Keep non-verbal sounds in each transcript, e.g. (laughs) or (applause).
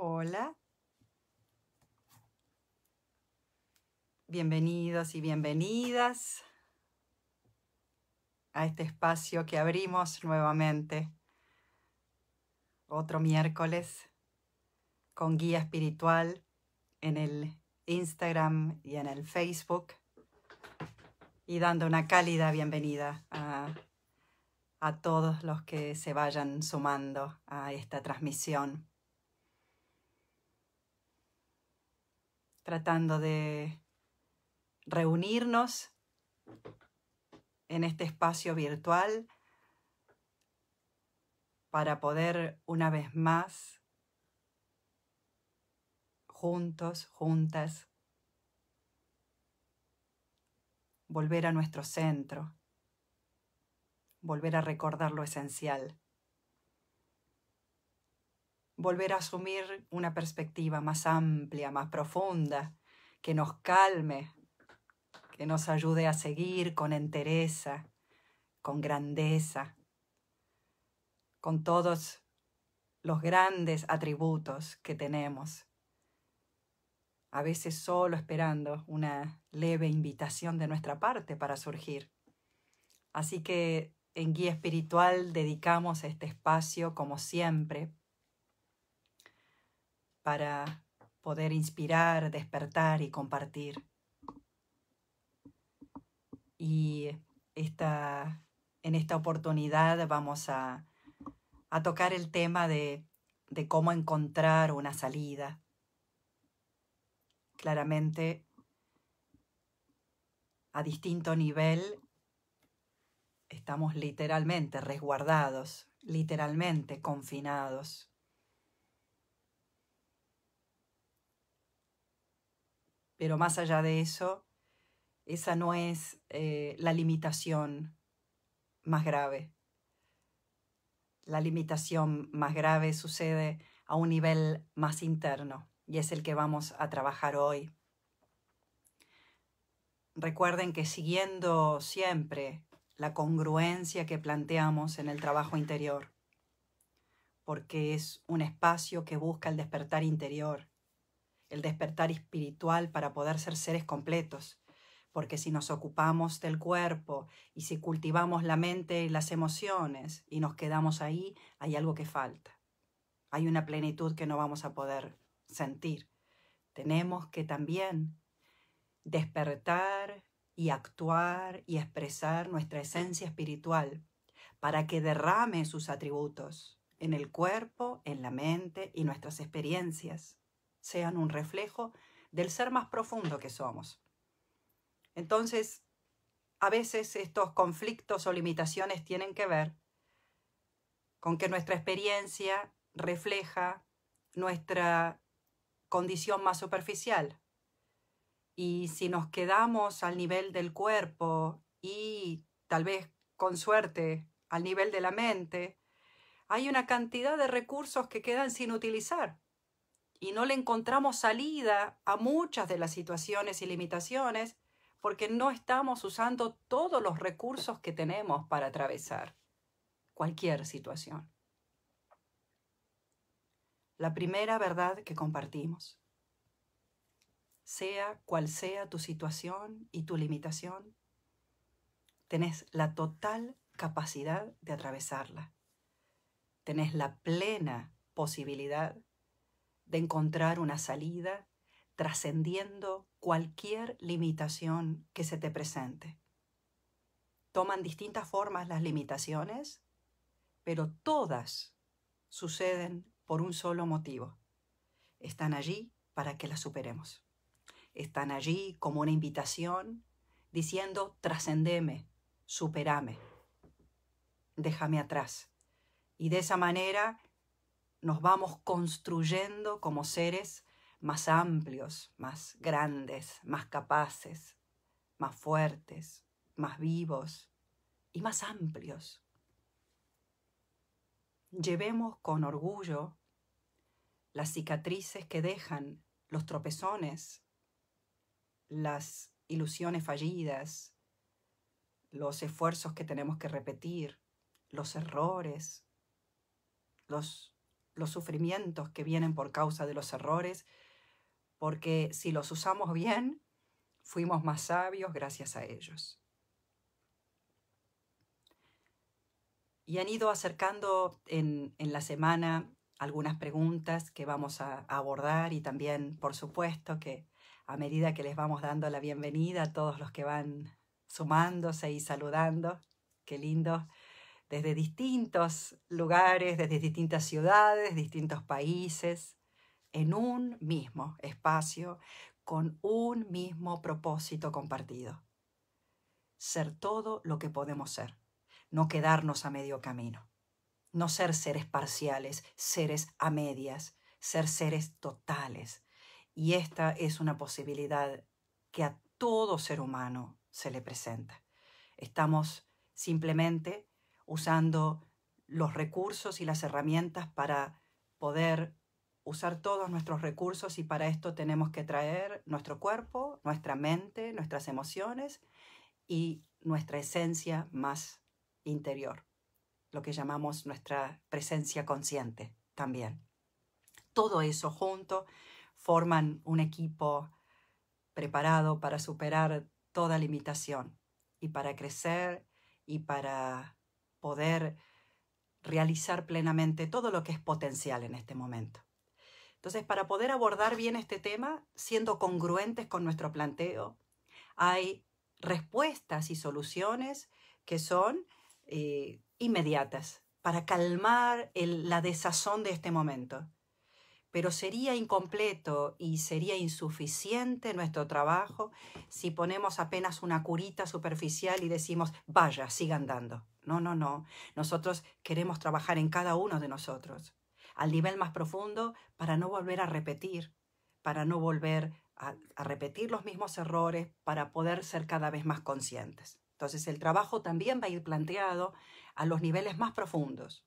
Hola. Bienvenidos y bienvenidas a este espacio que abrimos nuevamente otro miércoles con guía espiritual en el Instagram y en el Facebook y dando una cálida bienvenida a, a todos los que se vayan sumando a esta transmisión. tratando de reunirnos en este espacio virtual para poder una vez más, juntos, juntas, volver a nuestro centro, volver a recordar lo esencial volver a asumir una perspectiva más amplia, más profunda, que nos calme, que nos ayude a seguir con entereza, con grandeza, con todos los grandes atributos que tenemos, a veces solo esperando una leve invitación de nuestra parte para surgir. Así que en Guía Espiritual dedicamos este espacio, como siempre, para poder inspirar, despertar y compartir. Y en esta oportunidad vamos a, a tocar el tema de, de cómo encontrar una salida. Claramente, a distinto nivel, estamos literalmente resguardados, literalmente confinados Pero más allá de eso, esa no es eh, la limitación más grave. La limitación más grave sucede a un nivel más interno y es el que vamos a trabajar hoy. Recuerden que siguiendo siempre la congruencia que planteamos en el trabajo interior, porque es un espacio que busca el despertar interior, el despertar espiritual para poder ser seres completos. Porque si nos ocupamos del cuerpo y si cultivamos la mente y las emociones y nos quedamos ahí, hay algo que falta. Hay una plenitud que no vamos a poder sentir. Tenemos que también despertar y actuar y expresar nuestra esencia espiritual para que derrame sus atributos en el cuerpo, en la mente y nuestras experiencias sean un reflejo del ser más profundo que somos. Entonces, a veces estos conflictos o limitaciones tienen que ver con que nuestra experiencia refleja nuestra condición más superficial. Y si nos quedamos al nivel del cuerpo y tal vez con suerte al nivel de la mente, hay una cantidad de recursos que quedan sin utilizar y no le encontramos salida a muchas de las situaciones y limitaciones porque no estamos usando todos los recursos que tenemos para atravesar cualquier situación. La primera verdad que compartimos, sea cual sea tu situación y tu limitación, tenés la total capacidad de atravesarla. Tenés la plena posibilidad de encontrar una salida trascendiendo cualquier limitación que se te presente. Toman distintas formas las limitaciones, pero todas suceden por un solo motivo. Están allí para que las superemos. Están allí como una invitación diciendo, trascendeme, superame, déjame atrás. Y de esa manera nos vamos construyendo como seres más amplios, más grandes, más capaces, más fuertes, más vivos y más amplios. Llevemos con orgullo las cicatrices que dejan los tropezones, las ilusiones fallidas, los esfuerzos que tenemos que repetir, los errores, los los sufrimientos que vienen por causa de los errores, porque si los usamos bien, fuimos más sabios gracias a ellos. Y han ido acercando en, la semana algunas preguntas que vamos a, abordar y también, por supuesto, que a medida que les vamos dando la bienvenida a todos los que van sumándose y saludando, qué lindo desde distintos lugares, desde distintas ciudades, distintos países, en un mismo espacio, con un mismo propósito compartido. Ser todo lo que podemos ser, no quedarnos a medio camino, no ser seres parciales, seres a medias, ser seres totales. Y esta es una posibilidad que a todo ser humano se le presenta. Estamos simplemente usando los recursos y las herramientas para poder usar todos nuestros recursos y para esto tenemos que traer nuestro cuerpo, nuestra mente, nuestras emociones y nuestra esencia más interior, lo que llamamos nuestra presencia consciente también. Todo eso junto forman un equipo preparado para superar toda limitación y para crecer y para poder realizar plenamente todo lo que es potencial en este momento. Entonces, para poder abordar bien este tema, siendo congruentes con nuestro planteo, hay respuestas y soluciones que son eh, inmediatas para calmar la desazón de este momento pero sería incompleto y sería insuficiente nuestro trabajo si ponemos apenas una curita superficial y decimos, vaya, sigan andando. No, no, no. Nosotros queremos trabajar en cada uno de nosotros, al nivel más profundo, para no volver a repetir, para no volver a, repetir los mismos errores, para poder ser cada vez más conscientes. Entonces el trabajo también va a ir planteado a los niveles más profundos.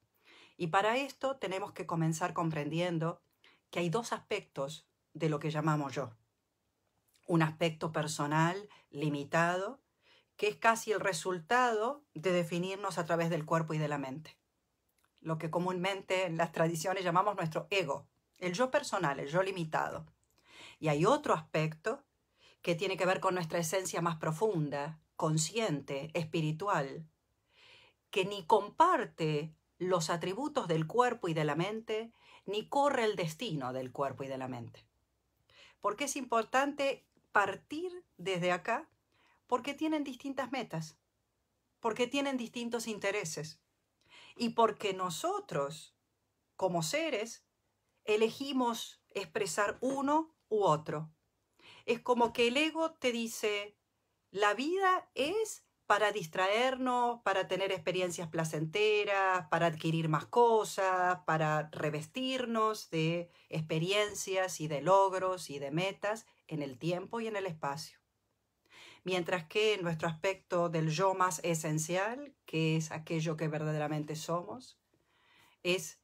Y para esto tenemos que comenzar comprendiendo que hay dos aspectos de lo que llamamos yo. Un aspecto personal, limitado, que es casi el resultado de definirnos a través del cuerpo y de la mente. Lo que comúnmente en las tradiciones llamamos nuestro ego, el yo personal, el yo limitado. Y hay otro aspecto que tiene que ver con nuestra esencia más profunda, consciente, espiritual, que ni comparte los atributos del cuerpo y de la mente, ni corre el destino del cuerpo y de la mente. Porque es importante partir desde acá? Porque tienen distintas metas, porque tienen distintos intereses y porque nosotros, como seres, elegimos expresar uno u otro. Es como que el ego te dice, la vida es para distraernos, para tener experiencias placenteras, para adquirir más cosas, para revestirnos de experiencias y de logros y de metas en el tiempo y en el espacio. Mientras que nuestro aspecto del yo más esencial, que es aquello que verdaderamente somos, es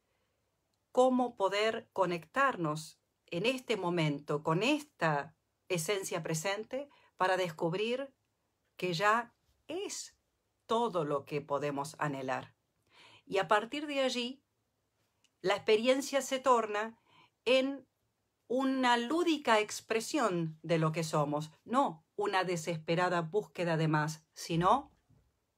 cómo poder conectarnos en este momento con esta esencia presente para descubrir que ya es todo lo que podemos anhelar. Y a partir de allí, la experiencia se torna en una lúdica expresión de lo que somos, no una desesperada búsqueda de más, sino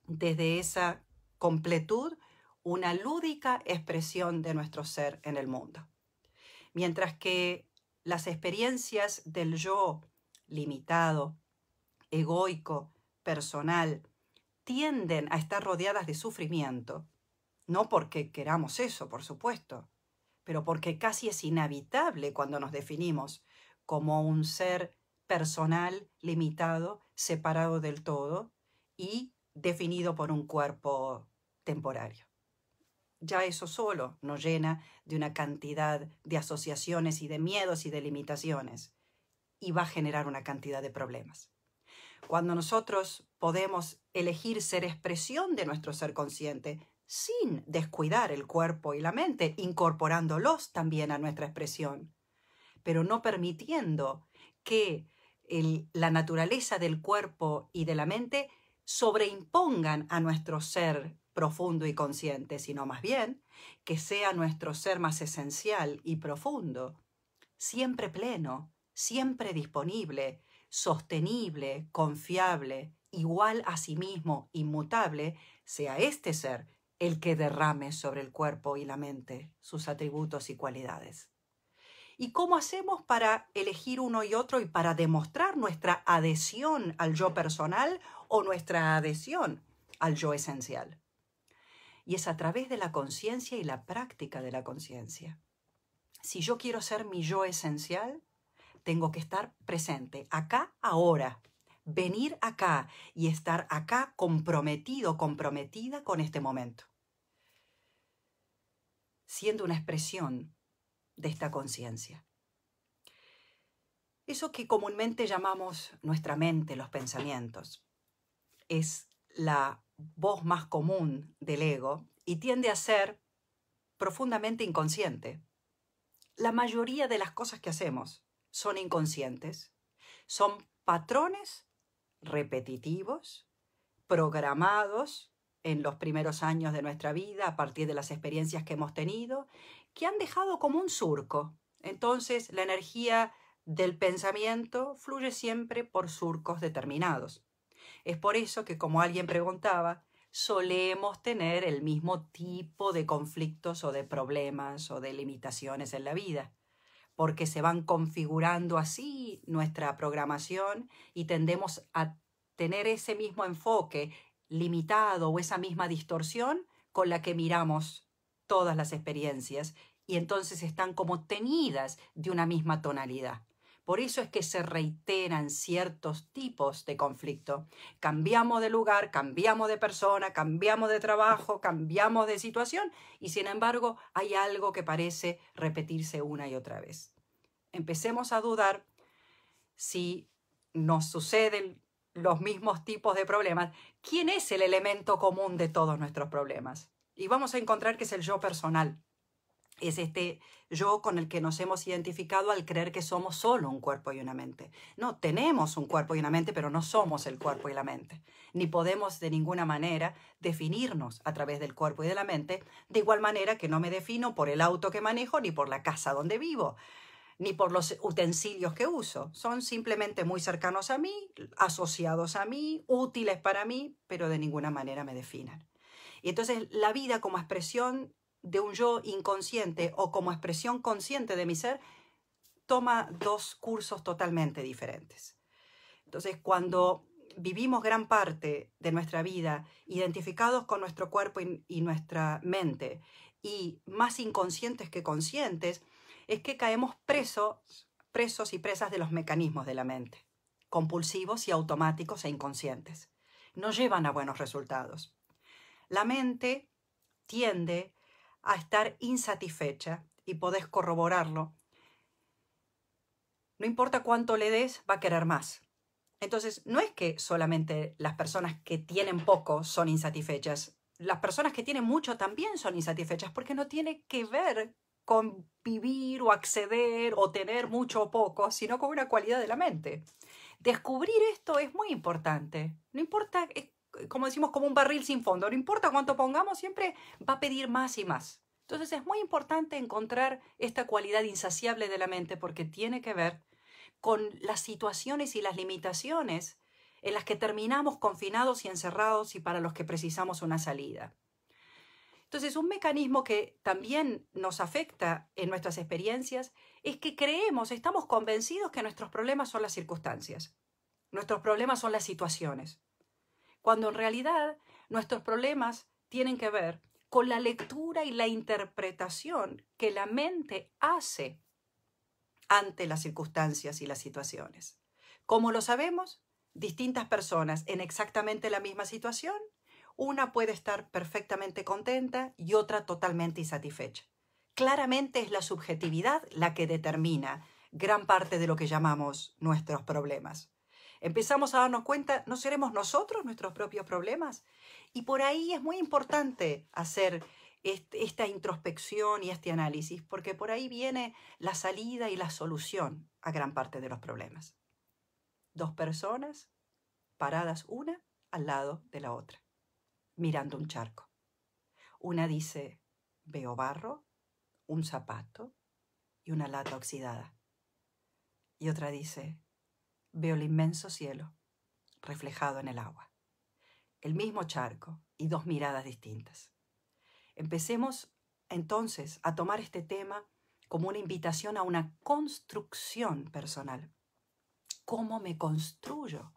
desde esa completud, una lúdica expresión de nuestro ser en el mundo. Mientras que las experiencias del yo limitado, egoico, personal tienden a estar rodeadas de sufrimiento, no porque queramos eso, por supuesto, pero porque casi es inhabitable cuando nos definimos como un ser personal, limitado, separado del todo y definido por un cuerpo temporario. Ya eso solo nos llena de una cantidad de asociaciones y de miedos y de limitaciones y va a generar una cantidad de problemas cuando nosotros podemos elegir ser expresión de nuestro ser consciente sin descuidar el cuerpo y la mente, incorporándolos también a nuestra expresión, pero no permitiendo que la naturaleza del cuerpo y de la mente sobreimpongan a nuestro ser profundo y consciente, sino más bien que sea nuestro ser más esencial y profundo, siempre pleno, siempre disponible, sostenible, confiable, igual a sí mismo, inmutable, sea este ser el que derrame sobre el cuerpo y la mente sus atributos y cualidades. ¿Y cómo hacemos para elegir uno y otro y para demostrar nuestra adhesión al yo personal o nuestra adhesión al yo esencial? Y es a través de la conciencia y la práctica de la conciencia. Si yo quiero ser mi yo esencial, tengo que estar presente, acá, ahora, venir acá y estar acá comprometido, comprometida con este momento, siendo una expresión de esta conciencia. Eso que comúnmente llamamos nuestra mente, los pensamientos, es la voz más común del ego y tiende a ser profundamente inconsciente. La mayoría de las cosas que hacemos son inconscientes, son patrones repetitivos, programados en los primeros años de nuestra vida a partir de las experiencias que hemos tenido, que han dejado como un surco. Entonces la energía del pensamiento fluye siempre por surcos determinados. Es por eso que, como alguien preguntaba, solemos tener el mismo tipo de conflictos o de problemas o de limitaciones en la vida porque se van configurando así nuestra programación y tendemos a tener ese mismo enfoque limitado o esa misma distorsión con la que miramos todas las experiencias y entonces están como teñidas de una misma tonalidad. Por eso es que se reiteran ciertos tipos de conflicto. Cambiamos de lugar, cambiamos de persona, cambiamos de trabajo, cambiamos de situación y sin embargo hay algo que parece repetirse una y otra vez. Empecemos a dudar si nos suceden los mismos tipos de problemas, ¿quién es el elemento común de todos nuestros problemas? Y vamos a encontrar que es el yo personal es este yo con el que nos hemos identificado al creer que somos solo un cuerpo y una mente. No, tenemos un cuerpo y una mente, pero no somos el cuerpo y la mente. Ni podemos de ninguna manera definirnos a través del cuerpo y de la mente, de igual manera que no me defino por el auto que manejo, ni por la casa donde vivo, ni por los utensilios que uso. Son simplemente muy cercanos a mí, asociados a mí, útiles para mí, pero de ninguna manera me definan. Y entonces la vida como expresión de un yo inconsciente o como expresión consciente de mi ser, toma dos cursos totalmente diferentes. Entonces, cuando vivimos gran parte de nuestra vida identificados con nuestro cuerpo y, nuestra mente y más inconscientes que conscientes, es que caemos presos, presos y presas de los mecanismos de la mente, compulsivos y automáticos e inconscientes. No llevan a buenos resultados. La mente tiende a estar insatisfecha y podés corroborarlo. No importa cuánto le des, va a querer más. Entonces, no es que solamente las personas que tienen poco son insatisfechas, las personas que tienen mucho también son insatisfechas porque no tiene que ver con vivir o acceder o tener mucho o poco, sino con una cualidad de la mente. Descubrir esto es muy importante. No importa como decimos, como un barril sin fondo. No importa cuánto pongamos, siempre va a pedir más y más. Entonces es muy importante encontrar esta cualidad insaciable de la mente porque tiene que ver con las situaciones y las limitaciones en las que terminamos confinados y encerrados y para los que precisamos una salida. Entonces, un mecanismo que también nos afecta en nuestras experiencias es que creemos, estamos convencidos que nuestros problemas son las circunstancias, nuestros problemas son las situaciones cuando en realidad nuestros problemas tienen que ver con la lectura y la interpretación que la mente hace ante las circunstancias y las situaciones. Como lo sabemos, distintas personas en exactamente la misma situación, una puede estar perfectamente contenta y otra totalmente insatisfecha. Claramente es la subjetividad la que determina gran parte de lo que llamamos nuestros problemas empezamos a darnos cuenta, ¿no seremos nosotros nuestros propios problemas? Y por ahí es muy importante hacer esta introspección y este análisis, porque por ahí viene la salida y la solución a gran parte de los problemas. Dos personas paradas una al lado de la otra, mirando un charco. Una dice, veo barro, un zapato y una lata oxidada. Y otra dice, veo el inmenso cielo reflejado en el agua. El mismo charco y dos miradas distintas. Empecemos entonces a tomar este tema como una invitación a una construcción personal. ¿Cómo me construyo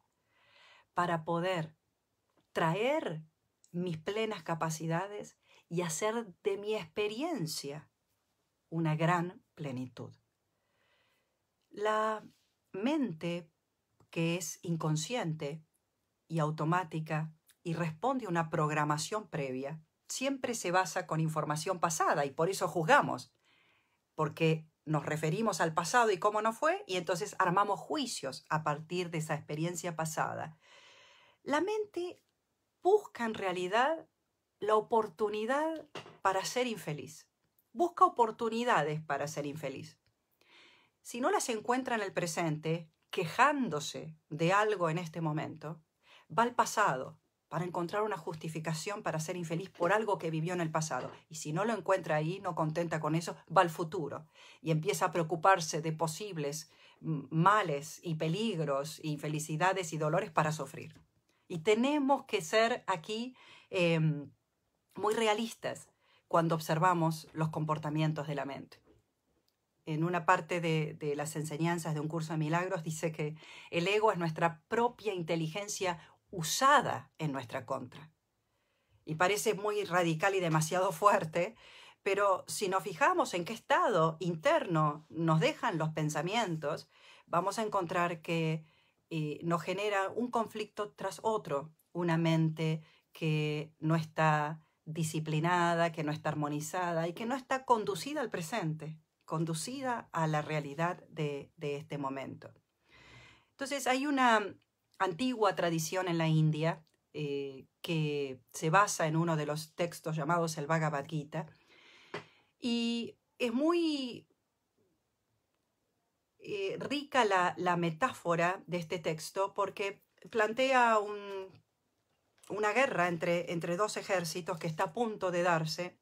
para poder traer mis plenas capacidades y hacer de mi experiencia una gran plenitud? La mente que es inconsciente y automática y responde a una programación previa, siempre se basa con información pasada y por eso juzgamos, porque nos referimos al pasado y cómo no fue y entonces armamos juicios a partir de esa experiencia pasada. La mente busca en realidad la oportunidad para ser infeliz. Busca oportunidades para ser infeliz. Si no las encuentra en el presente, quejándose de algo en este momento, va al pasado para encontrar una justificación para ser infeliz por algo que vivió en el pasado. Y si no lo encuentra ahí, no contenta con eso, va al futuro y empieza a preocuparse de posibles males y peligros, infelicidades y dolores para sufrir. Y tenemos que ser aquí em, muy realistas cuando observamos los comportamientos de la mente en una parte de, las enseñanzas de un curso de milagros, dice que el ego es nuestra propia inteligencia usada en nuestra contra. Y parece muy radical y demasiado fuerte, pero si nos fijamos en qué estado interno nos dejan los pensamientos, vamos a encontrar que eh, nos genera un conflicto tras otro, una mente que no está disciplinada, que no está armonizada y que no está conducida al presente conducida a la realidad de, este momento. Entonces hay una antigua tradición en la India eh, que se basa en uno de los textos llamados el Bhagavad Gita y es muy eh, rica la, metáfora de este texto porque plantea una guerra entre, entre dos ejércitos que está a punto de darse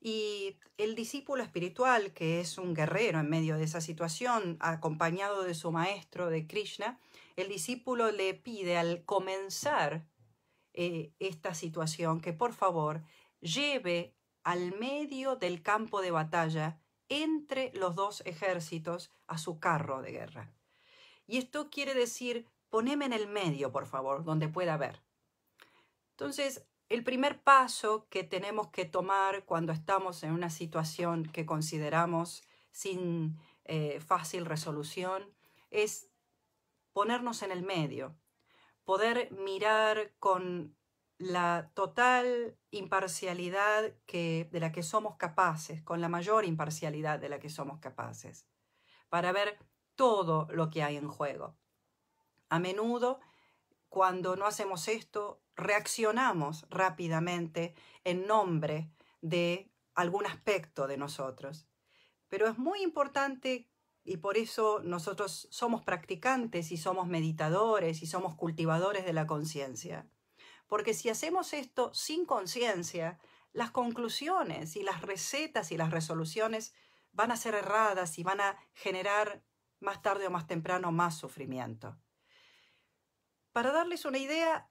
y el discípulo espiritual, que es un guerrero en medio de esa situación, acompañado de su maestro, de Krishna, el discípulo le pide al comenzar eh, esta situación que por favor lleve al medio del campo de batalla entre los dos ejércitos a su carro de guerra. Y esto quiere decir, poneme en el medio, por favor, donde pueda ver. Entonces, el primer paso que tenemos que tomar cuando estamos en una situación que consideramos sin eh, fácil resolución es ponernos en el medio, poder mirar con la total imparcialidad que, de la que somos capaces, con la mayor imparcialidad de la que somos capaces, para ver todo lo que hay en juego. A menudo, cuando no hacemos esto, reaccionamos rápidamente en nombre de algún aspecto de nosotros. Pero es muy importante y por eso nosotros somos practicantes y somos meditadores y somos cultivadores de la conciencia. Porque si hacemos esto sin conciencia, las conclusiones y las recetas y las resoluciones van a ser erradas y van a generar más tarde o más temprano más sufrimiento. Para darles una idea,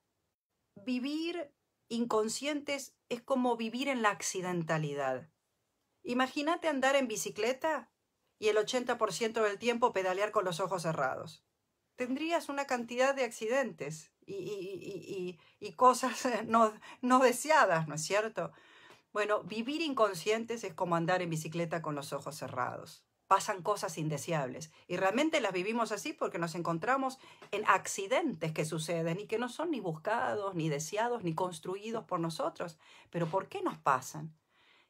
vivir inconscientes es como vivir en la accidentalidad. Imagínate andar en bicicleta y el 80% del tiempo pedalear con los ojos cerrados. Tendrías una cantidad de accidentes y, cosas (laughs) no deseadas, ¿no es cierto? Bueno, vivir inconscientes es como andar en bicicleta con los ojos cerrados pasan cosas indeseables. Y realmente las vivimos así porque nos encontramos en accidentes que suceden y que no son ni buscados, ni deseados, ni construidos por nosotros. Pero ¿por qué nos pasan?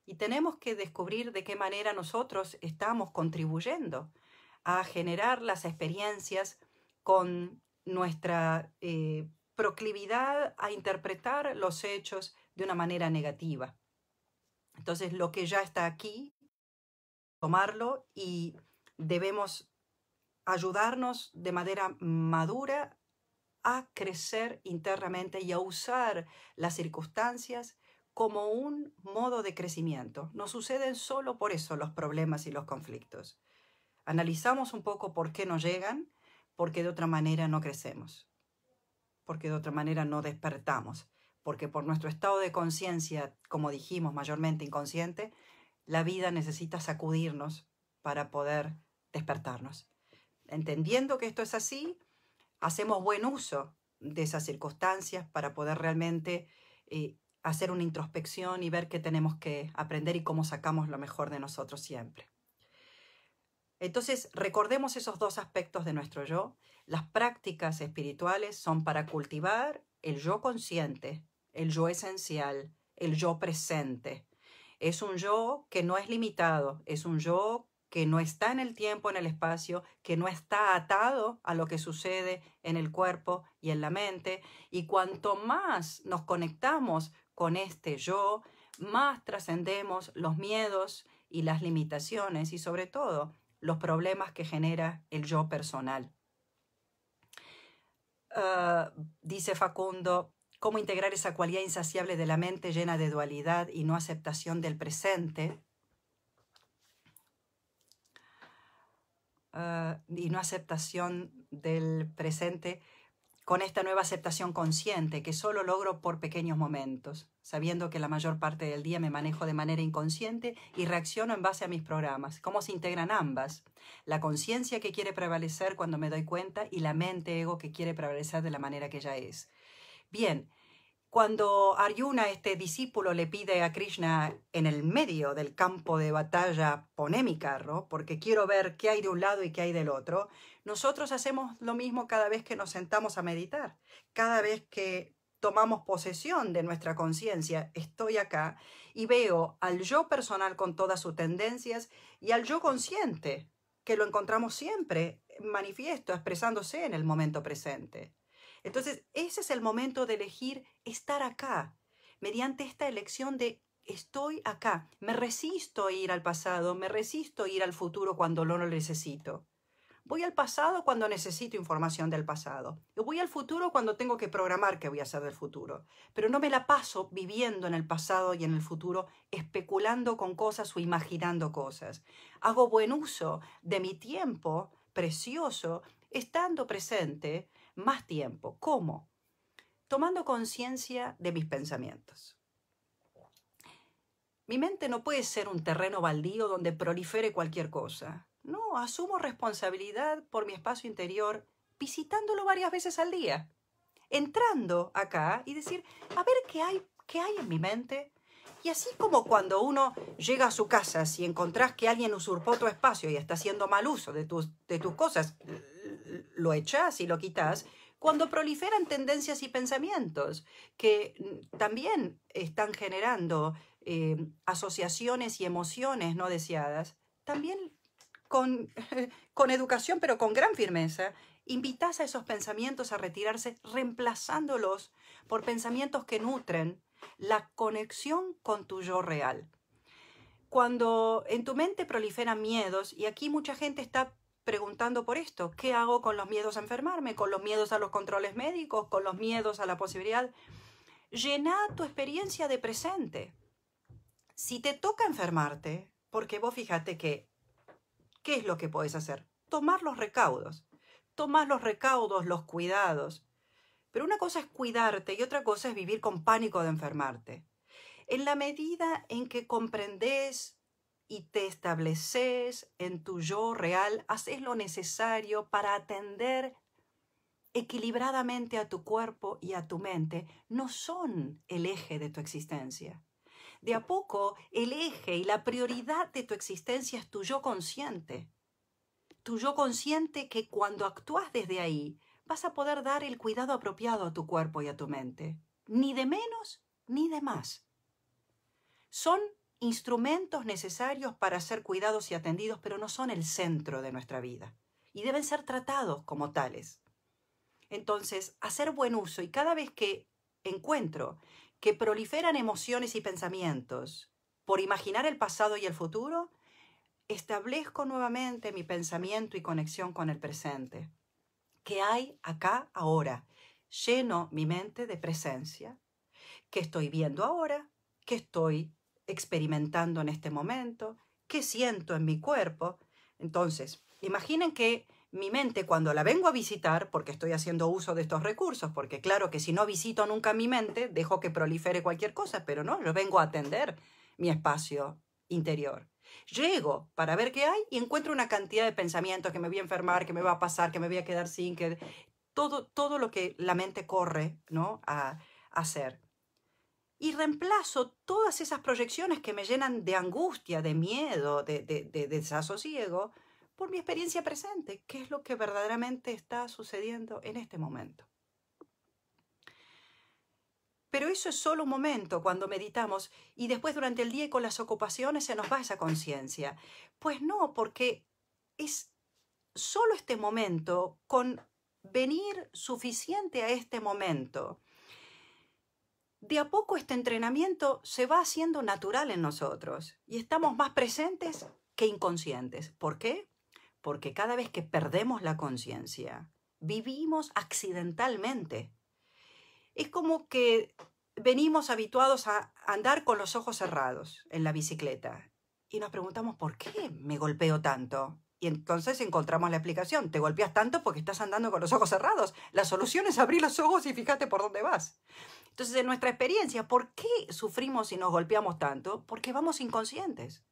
Y tenemos que descubrir de qué manera nosotros estamos contribuyendo a generar las experiencias con nuestra eh, proclividad a interpretar los hechos de una manera negativa. Entonces, lo que ya está aquí tomarlo y debemos ayudarnos de manera madura a crecer internamente y a usar las circunstancias como un modo de crecimiento. No suceden solo por eso los problemas y los conflictos. Analizamos un poco por qué nos llegan, porque de otra manera no crecemos, porque de otra manera no despertamos, porque por nuestro estado de conciencia, como dijimos, mayormente inconsciente, la vida necesita sacudirnos para poder despertarnos. Entendiendo que esto es así, hacemos buen uso de esas circunstancias para poder realmente eh, hacer una introspección y ver qué tenemos que aprender y cómo sacamos lo mejor de nosotros siempre. Entonces, recordemos esos dos aspectos de nuestro yo. Las prácticas espirituales son para cultivar el yo consciente, el yo esencial, el yo presente, es un yo que no es limitado, es un yo que no está en el tiempo, en el espacio, que no está atado a lo que sucede en el cuerpo y en la mente. Y cuanto más nos conectamos con este yo, más trascendemos los miedos y las limitaciones y sobre todo los problemas que genera el yo personal. Ah, dice Facundo, cómo integrar esa cualidad insaciable de la mente llena de dualidad y no aceptación del presente, eh, y no aceptación del presente con esta nueva aceptación consciente que solo logro por pequeños momentos, sabiendo que la mayor parte del día me manejo de manera inconsciente y reacciono en base a mis programas. ¿Cómo se integran ambas? La conciencia que quiere prevalecer cuando me doy cuenta y la mente ego que quiere prevalecer de la manera que ya es. Bien, cuando Arjuna, este discípulo, le pide a Krishna en el medio del campo de batalla, poné mi carro, porque quiero ver qué hay de un lado y qué hay del otro, nosotros hacemos lo mismo cada vez que nos sentamos a meditar, cada vez que tomamos posesión de nuestra conciencia, estoy acá y veo al yo personal con todas sus tendencias y al yo consciente, que lo encontramos siempre manifiesto, expresándose en el momento presente. Entonces, ese es el momento de elegir estar acá, mediante esta elección de estoy acá, me resisto a ir al pasado, me resisto a ir al futuro cuando no lo necesito. Voy al pasado cuando necesito información del pasado. Yo voy al futuro cuando tengo que programar qué voy a hacer del futuro. Pero no me la paso viviendo en el pasado y en el futuro, especulando con cosas o imaginando cosas. Hago buen uso de mi tiempo precioso, estando presente, más tiempo. ¿Cómo? Tomando conciencia de mis pensamientos. Mi mente no puede ser un terreno baldío donde prolifere cualquier cosa. No, asumo responsabilidad por mi espacio interior visitándolo varias veces al día. Entrando acá y decir, a ver qué hay, qué hay en mi mente. Y así como cuando uno llega a su casa, y encontrás que alguien usurpó tu espacio y está haciendo mal uso de tus, de tus cosas, lo echas y lo quitas, cuando proliferan tendencias y pensamientos que mm, también están generando eh, asociaciones y emociones no deseadas, también con, (laughs) con educación, pero con gran firmeza, invitas a esos pensamientos a retirarse, reemplazándolos por pensamientos que nutren la conexión con tu yo real. Cuando en tu mente proliferan miedos, y aquí mucha gente está preguntando por esto. ¿Qué hago con los miedos a enfermarme? ¿Con los miedos a los controles médicos? ¿Con los miedos a la posibilidad? Llena tu experiencia de presente. Si te toca enfermarte, porque vos fíjate que, ¿qué es lo que podés hacer? Tomar los recaudos. Tomar los recaudos, los cuidados. Pero una cosa es cuidarte y otra cosa es vivir con pánico de enfermarte. En la medida en que comprendes y te estableces en tu yo real, haces lo necesario para atender equilibradamente a tu cuerpo y a tu mente, no son el eje de tu existencia. De a poco, el eje y la prioridad de tu existencia es tu yo consciente. Tu yo consciente que cuando actúas desde ahí, vas a poder dar el cuidado apropiado a tu cuerpo y a tu mente. Ni de menos, ni de más. Son instrumentos necesarios para ser cuidados y atendidos, pero no son el centro de nuestra vida y deben ser tratados como tales. Entonces, hacer buen uso y cada vez que encuentro que proliferan emociones y pensamientos por imaginar el pasado y el futuro, establezco nuevamente mi pensamiento y conexión con el presente. ¿Qué hay acá ahora? Lleno mi mente de presencia. ¿Qué estoy viendo ahora? ¿Qué estoy experimentando en este momento, qué siento en mi cuerpo. Entonces, imaginen que mi mente cuando la vengo a visitar, porque estoy haciendo uso de estos recursos, porque claro que si no visito nunca mi mente, dejo que prolifere cualquier cosa, pero no, yo vengo a atender mi espacio interior. Llego para ver qué hay y encuentro una cantidad de pensamientos que me voy a enfermar, que me va a pasar, que me voy a quedar sin, que todo, todo lo que la mente corre ¿no? a hacer y reemplazo todas esas proyecciones que me llenan de angustia, de miedo, de, desasosiego, por mi experiencia presente, que es lo que verdaderamente está sucediendo en este momento. Pero eso es solo un momento cuando meditamos y después durante el día y con las ocupaciones se nos va esa conciencia. Pues no, porque es solo este momento, con venir suficiente a este momento, de a poco este entrenamiento se va haciendo natural en nosotros y estamos más presentes que inconscientes. ¿Por qué? Porque cada vez que perdemos la conciencia, vivimos accidentalmente. Es como que venimos habituados a andar con los ojos cerrados en la bicicleta y nos preguntamos por qué me golpeo tanto. Y entonces encontramos la explicación. Te golpeas tanto porque estás andando con los ojos cerrados. La solución es abrir los ojos y fíjate por dónde vas. Entonces, en nuestra experiencia, ¿por qué sufrimos y nos golpeamos tanto? Porque vamos inconscientes.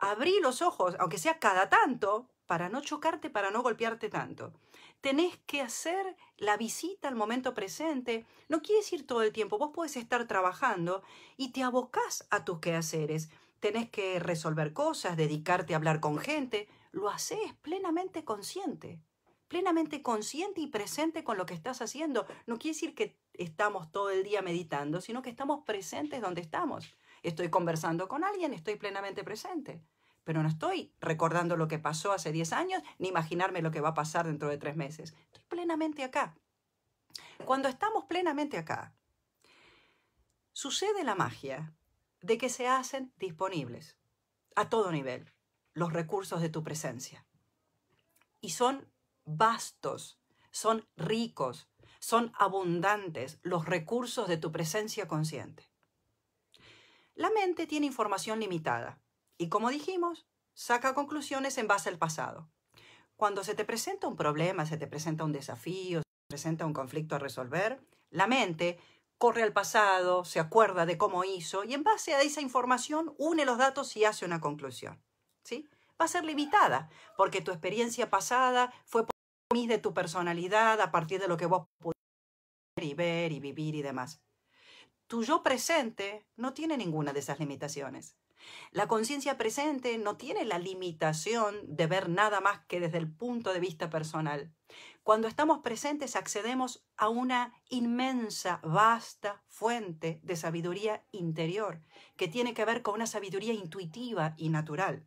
Abrí los ojos, aunque sea cada tanto, para no chocarte, para no golpearte tanto. Tenés que hacer la visita al momento presente. No quieres ir todo el tiempo, vos puedes estar trabajando y te abocás a tus quehaceres. Tenés que resolver cosas, dedicarte a hablar con gente, lo haces plenamente consciente, plenamente consciente y presente con lo que estás haciendo. No quiere decir que estamos todo el día meditando, sino que estamos presentes donde estamos. Estoy conversando con alguien, estoy plenamente presente, pero no estoy recordando lo que pasó hace 10 años ni imaginarme lo que va a pasar dentro de tres meses. Estoy plenamente acá. Cuando estamos plenamente acá, sucede la magia de que se hacen disponibles a todo nivel los recursos de tu presencia. Y son vastos, son ricos, son abundantes los recursos de tu presencia consciente. La mente tiene información limitada y como dijimos, saca conclusiones en base al pasado. Cuando se te presenta un problema, se te presenta un desafío, se te presenta un conflicto a resolver, la mente corre al pasado, se acuerda de cómo hizo y en base a esa información une los datos y hace una conclusión. Va a ser limitada, porque tu experiencia pasada fue por mí de tu personalidad a partir de lo que vos pudiste ver y vivir y demás. Tu yo presente no tiene ninguna de esas limitaciones. La conciencia presente no tiene la limitación de ver nada más que desde el punto de vista personal. Cuando estamos presentes accedemos a una inmensa, vasta fuente de sabiduría interior que tiene que ver con una sabiduría intuitiva y natural.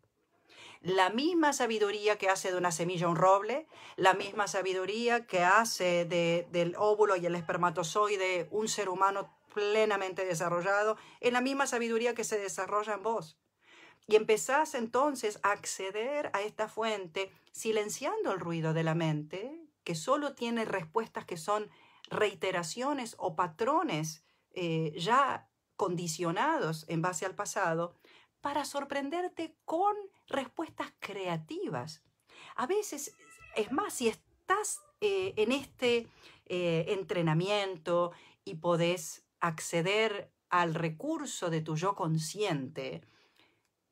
La misma sabiduría que hace de una semilla un roble, la misma sabiduría que hace del óvulo y el espermatozoide un ser humano plenamente desarrollado, es la misma sabiduría que se desarrolla en vos. Y empezás entonces a acceder a esta fuente silenciando el ruido de la mente, que solo tiene respuestas que son reiteraciones o patrones eh, ya condicionados en base al pasado, para sorprenderte con respuestas creativas. A veces, es más, si estás eh, en este eh, entrenamiento y podés acceder al recurso de tu yo consciente,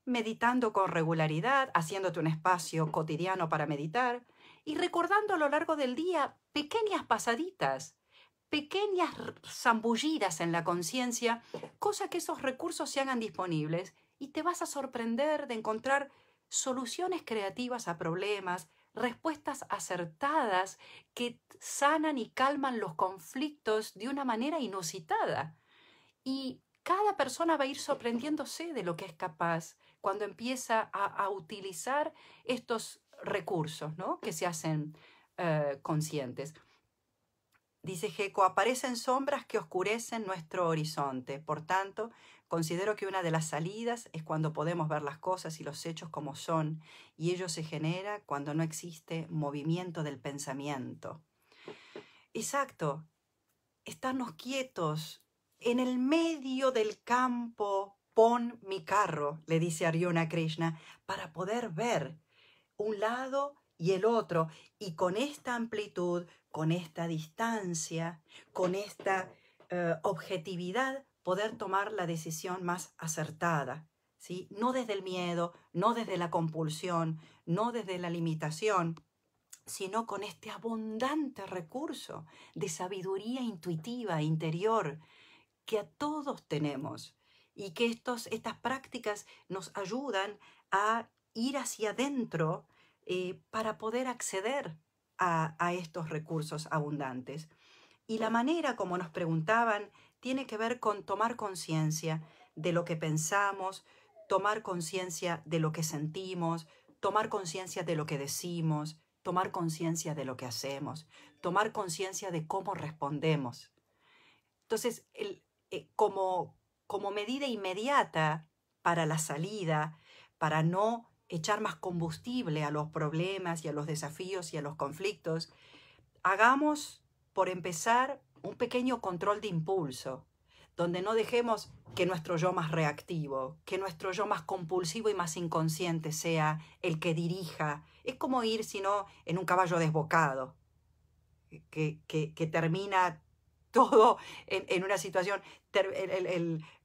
meditando con regularidad, haciéndote un espacio cotidiano para meditar y recordando a lo largo del día pequeñas pasaditas, pequeñas zambullidas en la conciencia, cosa que esos recursos se hagan disponibles y te vas a sorprender de encontrar soluciones creativas a problemas, respuestas acertadas que sanan y calman los conflictos de una manera inusitada. Y cada persona va a ir sorprendiéndose de lo que es capaz cuando empieza a, utilizar estos recursos ¿no? que se hacen eh, conscientes. Dice Geco, aparecen sombras que oscurecen nuestro horizonte, por tanto, Considero que una de las salidas es cuando podemos ver las cosas y los hechos como son, y ello se genera cuando no existe movimiento del pensamiento. Exacto, estarnos quietos, en el medio del campo pon mi carro, le dice Aryuna Krishna, para poder ver un lado y el otro, y con esta amplitud, con esta distancia, con esta eh, objetividad, poder tomar la decisión más acertada, ¿sí? No desde el miedo, no desde la compulsión, no desde la limitación, sino con este abundante recurso de sabiduría intuitiva interior que a todos tenemos y que estos, estas prácticas nos ayudan a ir hacia adentro eh, para poder acceder a, a estos recursos abundantes. Y la manera como nos preguntaban tiene que ver con tomar conciencia de lo que pensamos, tomar conciencia de lo que sentimos, tomar conciencia de lo que decimos, tomar conciencia de lo que hacemos, tomar conciencia de cómo respondemos. Entonces, eh, como, como medida inmediata para la salida, para no echar más combustible a los problemas y a los desafíos y a los conflictos, hagamos por empezar un pequeño control de impulso, donde no dejemos que nuestro yo más reactivo, que nuestro yo más compulsivo y más inconsciente sea el que dirija. Es como ir, si no, en un caballo desbocado, que, termina todo en, una situación,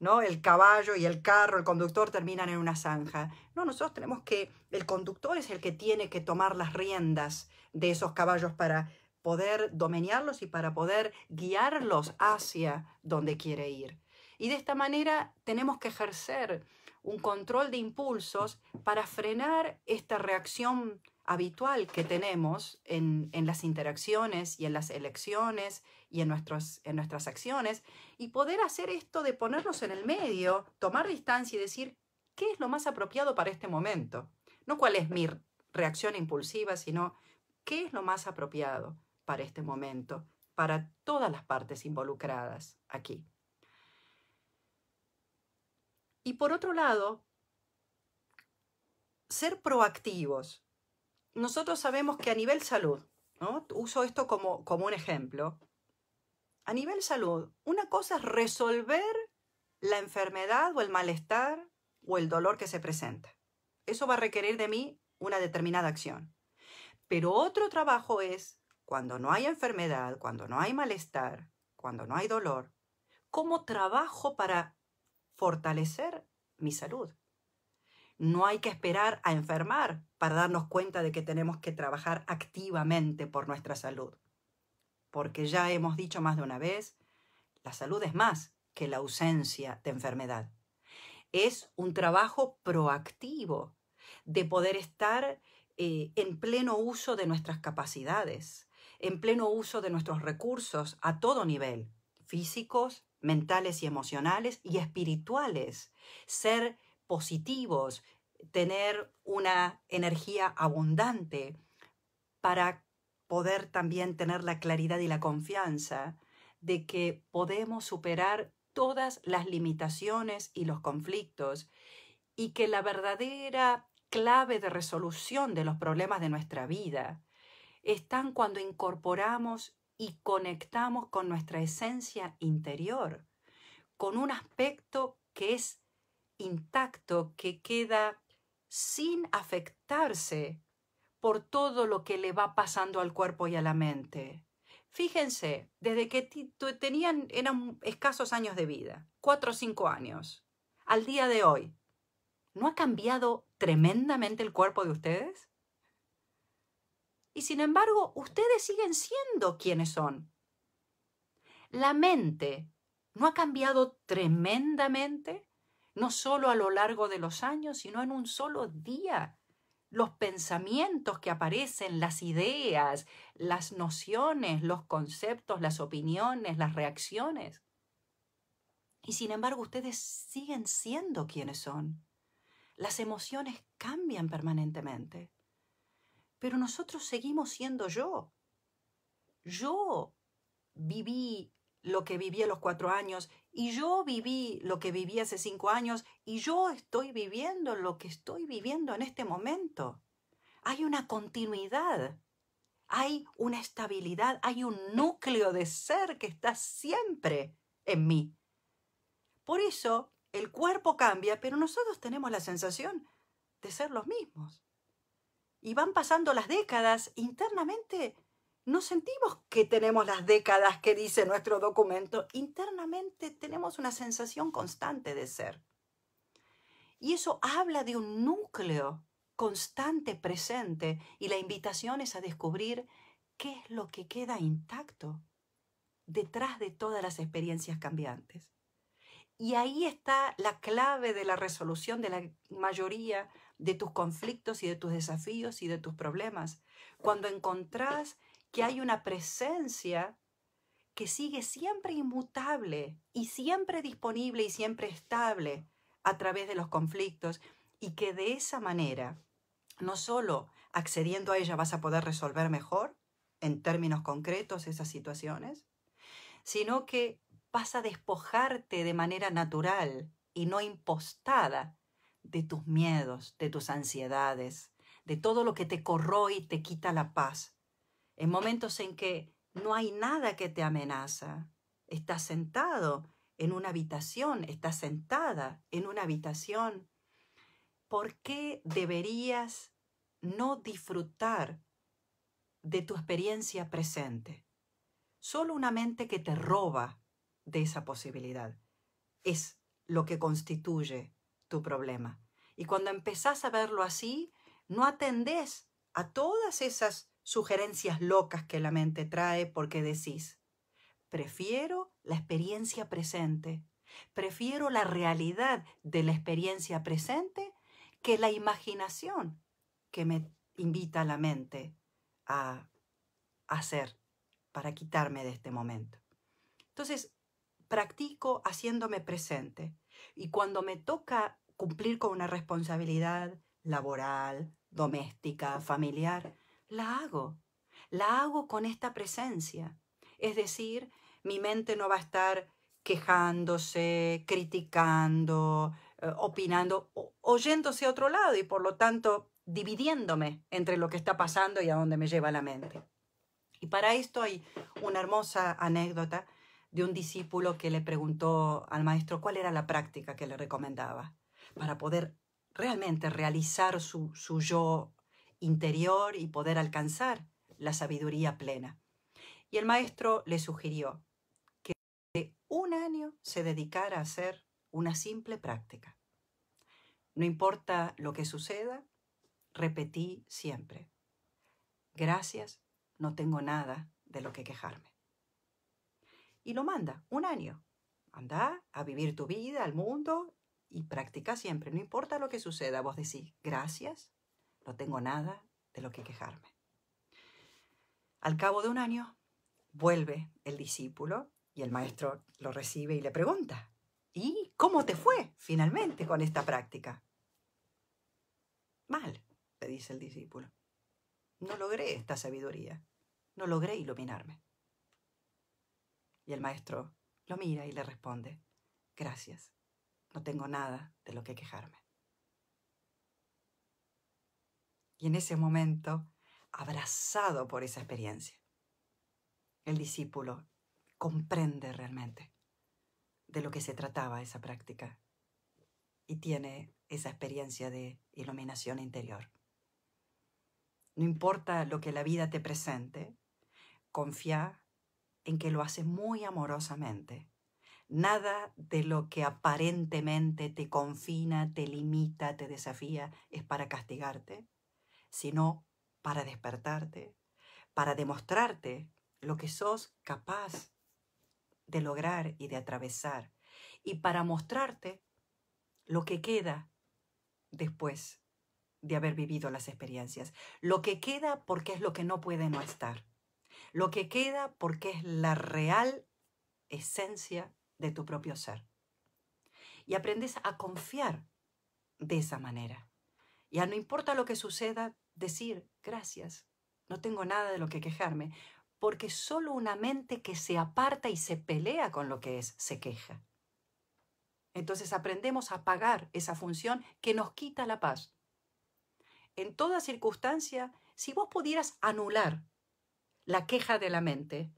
¿no? el caballo y el carro, el conductor terminan en una zanja. No, nosotros tenemos que, el conductor es el que tiene que tomar las riendas de esos caballos para poder domeñarlos y para poder guiarlos hacia donde quiere ir. Y de esta manera tenemos que ejercer un control de impulsos para frenar esta reacción habitual que tenemos en, en las interacciones y en las elecciones y en, nuestros, en nuestras acciones y poder hacer esto de ponernos en el medio, tomar distancia y decir qué es lo más apropiado para este momento. No cuál es mi reacción impulsiva, sino qué es lo más apropiado para este momento, para todas las partes involucradas aquí. Y por otro lado, ser proactivos. Nosotros sabemos que a nivel salud, uso esto como, como un ejemplo, a nivel salud, una cosa es resolver la enfermedad o el malestar o el dolor que se presenta. Eso va a requerir de mí una determinada acción. Pero otro trabajo es cuando no hay enfermedad, cuando no hay malestar, cuando no hay dolor, cómo trabajo para fortalecer mi salud. No hay que esperar a enfermar para darnos cuenta de que tenemos que trabajar activamente por nuestra salud. Porque ya hemos dicho más de una vez, la salud es más que la ausencia de enfermedad. Es un trabajo proactivo de poder estar eh, en pleno uso de nuestras capacidades, en pleno uso de nuestros recursos a todo nivel, físicos, mentales y emocionales y espirituales, ser positivos, tener una energía abundante para poder también tener la claridad y la confianza de que podemos superar todas las limitaciones y los conflictos y que la verdadera clave de resolución de los problemas de nuestra vida están cuando incorporamos y conectamos con nuestra esencia interior, con un aspecto que es intacto, que queda sin afectarse por todo lo que le va pasando al cuerpo y a la mente. Fíjense, desde que tenían, eran escasos años de vida, cuatro o cinco años, al día de hoy, ¿no ha cambiado tremendamente el cuerpo de ustedes? y sin embargo ustedes siguen siendo quienes son. La mente no ha cambiado tremendamente, no solo a lo largo de los años, sino en un solo día. Los pensamientos que aparecen, las ideas, las nociones, los conceptos, las opiniones, las reacciones. Y sin embargo, ustedes siguen siendo quienes son. Las emociones cambian permanentemente. Pero nosotros seguimos siendo yo. Yo viví lo que viví a los cuatro años y yo viví lo que viví hace cinco años y yo estoy viviendo lo que estoy viviendo en este momento. Hay una continuidad, hay una estabilidad, hay un núcleo de ser que está siempre en mí. Por eso el cuerpo cambia, pero nosotros tenemos la sensación de ser los mismos y van pasando las décadas, internamente no sentimos que tenemos las décadas que dice nuestro documento, internamente tenemos una sensación constante de ser. Y eso habla de un núcleo constante presente y la invitación es a descubrir qué es lo que queda intacto detrás de todas las experiencias cambiantes. Y ahí está la clave de la resolución de la mayoría de tus conflictos y de tus desafíos y de tus problemas. Cuando encontrás que hay una presencia que sigue siempre inmutable y siempre disponible y siempre estable a través de los conflictos y que de esa manera, no solo accediendo a ella vas a poder resolver mejor en términos concretos esas situaciones, sino que vas a despojarte de manera natural y no impostada de tus miedos, de tus ansiedades, de todo lo que te corroe y te quita la paz. En momentos en que no hay nada que te amenaza, estás sentado en una habitación, estás sentada en una habitación, ¿por qué deberías no disfrutar de tu experiencia presente? Solo una mente que te roba de esa posibilidad es lo que constituye tu problema. Y cuando empezás a verlo así, no atendés a todas esas sugerencias locas que la mente trae porque decís, prefiero la experiencia presente, prefiero la realidad de la experiencia presente que la imaginación que me invita la mente a hacer para quitarme de este momento. Entonces, practico haciéndome presente y cuando me toca cumplir con una responsabilidad laboral, doméstica, familiar, la hago. La hago con esta presencia. Es decir, mi mente no va a estar quejándose, criticando, eh, opinando, oyéndose a otro lado y por lo tanto dividiéndome entre lo que está pasando y a dónde me lleva la mente. Y para esto hay una hermosa anécdota de un discípulo que le preguntó al maestro cuál era la práctica que le recomendaba para poder realmente realizar su, yo interior y poder alcanzar la sabiduría plena. Y el maestro le sugirió que un año se dedicara a hacer una simple práctica. No importa lo que suceda, repetí siempre. Gracias, no tengo nada de lo que quejarme y lo manda un año. Anda a vivir tu vida, al mundo y practica siempre. No importa lo que suceda, vos decís, gracias, no tengo nada de lo que quejarme. Al cabo de un año, vuelve el discípulo y el maestro lo recibe y le pregunta, ¿y cómo te fue finalmente con esta práctica? Mal, le dice el discípulo. No logré esta sabiduría, no logré iluminarme. Y el maestro lo mira y le responde, gracias, no tengo nada de lo que quejarme. Y en ese momento, abrazado por esa experiencia, el discípulo comprende realmente de lo que se trataba esa práctica y tiene esa experiencia de iluminación interior. No importa lo que la vida te presente, confía en que lo hace muy amorosamente. Nada de lo que aparentemente te confina, te limita, te desafía es para castigarte, sino para despertarte, para demostrarte lo que sos capaz de lograr y de atravesar, y para mostrarte lo que queda después de haber vivido las experiencias, lo que queda porque es lo que no puede no estar lo que queda porque es la real esencia de tu propio ser. Y aprendes a confiar de esa manera. Ya no importa lo que suceda, decir gracias, no tengo nada de lo que quejarme, porque solo una mente que se aparta y se pelea con lo que es se queja. Entonces aprendemos a pagar esa función que nos quita la paz. En toda circunstancia, si vos pudieras anular la queja de la mente,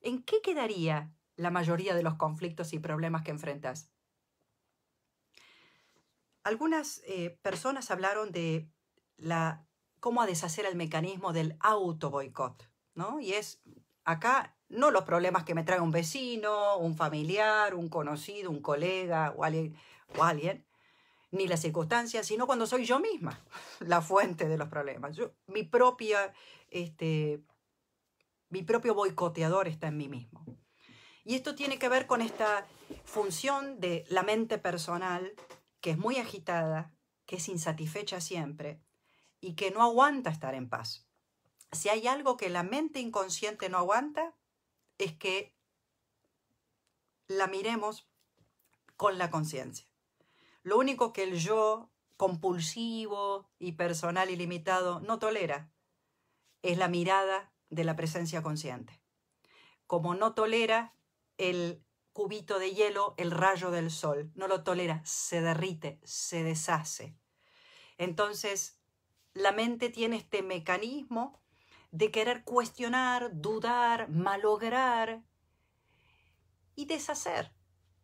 ¿en qué quedaría la mayoría de los conflictos y problemas que enfrentas? Algunas eh, personas hablaron de la, cómo deshacer el mecanismo del auto boicot, ¿no? Y es acá no los problemas que me trae un vecino, un familiar, un conocido, un colega o alguien, o alguien ni las circunstancias, sino cuando soy yo misma (laughs) la fuente de los problemas. Yo, mi propia este, mi propio boicoteador está en mí mismo. Y esto tiene que ver con esta función de la mente personal, que es muy agitada, que es insatisfecha siempre y que no aguanta estar en paz. Si hay algo que la mente inconsciente no aguanta, es que la miremos con la conciencia. Lo único que el yo compulsivo y personal ilimitado no tolera es la mirada de la presencia consciente. Como no tolera el cubito de hielo el rayo del sol, no lo tolera, se derrite, se deshace. Entonces, la mente tiene este mecanismo de querer cuestionar, dudar, malograr y deshacer